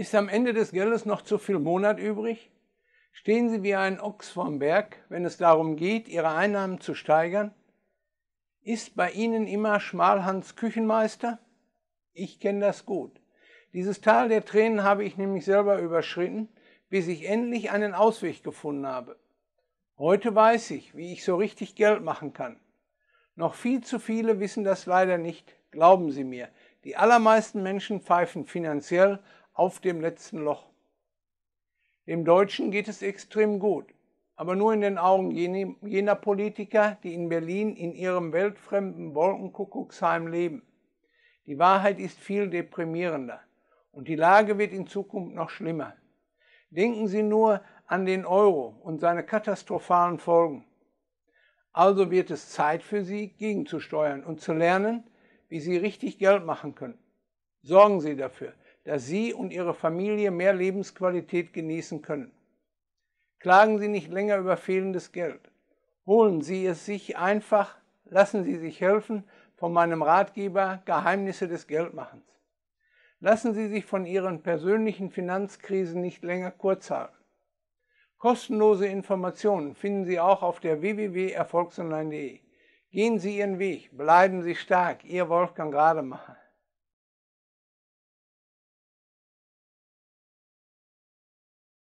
Ist am Ende des Geldes noch zu viel Monat übrig? Stehen Sie wie ein Ochs vorm Berg, wenn es darum geht, Ihre Einnahmen zu steigern? Ist bei Ihnen immer Schmalhans Küchenmeister? Ich kenne das gut. Dieses Tal der Tränen habe ich nämlich selber überschritten, bis ich endlich einen Ausweg gefunden habe. Heute weiß ich, wie ich so richtig Geld machen kann. Noch viel zu viele wissen das leider nicht, glauben Sie mir. Die allermeisten Menschen pfeifen finanziell auf dem letzten Loch. Dem Deutschen geht es extrem gut, aber nur in den Augen jener Politiker, die in Berlin in ihrem weltfremden Wolkenkuckucksheim leben. Die Wahrheit ist viel deprimierender und die Lage wird in Zukunft noch schlimmer. Denken Sie nur an den Euro und seine katastrophalen Folgen. Also wird es Zeit für Sie, gegenzusteuern und zu lernen, wie Sie richtig Geld machen können. Sorgen Sie dafür, dass Sie und Ihre Familie mehr Lebensqualität genießen können. Klagen Sie nicht länger über fehlendes Geld. Holen Sie es sich einfach, lassen Sie sich helfen von meinem Ratgeber Geheimnisse des Geldmachens. Lassen Sie sich von Ihren persönlichen Finanzkrisen nicht länger kurz halten. Kostenlose Informationen finden Sie auch auf der www.erfolgsonline.de. Gehen Sie Ihren Weg, bleiben Sie stark, Ihr Wolfgang Rademacher.